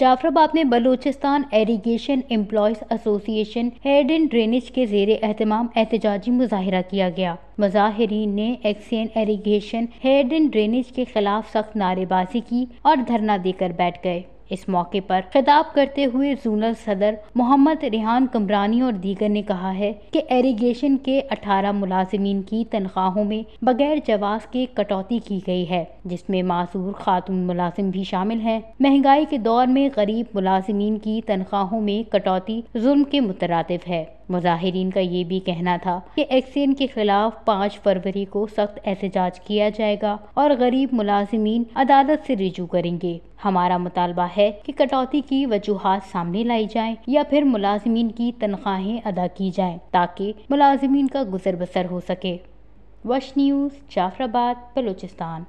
जाफराबाद में Balochistan irrigation employees association head and drainage के जेर अहतमाम एहतजाजी मुजाहरा किया गया मुजाहरीन ने XEN irrigation head and drainage के खिलाफ सख्त नारेबाजी की और धरना देकर बैठ गए इस मौके पर खिताब करते हुए जोनल सदर मोहम्मद रिहान कमरानी और दीगर ने कहा है कि एरीगेशन के 18 मुलाजमीन की तनख्वाहों में बगैर जवाब के कटौती की गई है जिसमें मासूर खातून मुलाजिम भी शामिल हैं महंगाई के दौर में गरीब मुलाजमीन की तनख्वाहों में कटौती जुल्म के मुतरद है मुजाहरीन का ये भी कहना था कि एक्सन के खिलाफ पाँच फरवरी को सख्त एहतजाज किया जाएगा और गरीब मुलाजमीन अदालत से रिजू करेंगे हमारा मुतालबा है कि कटौती की वजूहत सामने लाई जाए या फिर मुलाजमीन की तनख्वाहें अदा की जाए ताकि मुलाजमीन का गुजर बसर हो सके वश न्यूज़ जाफराबाद बलूचिस्तान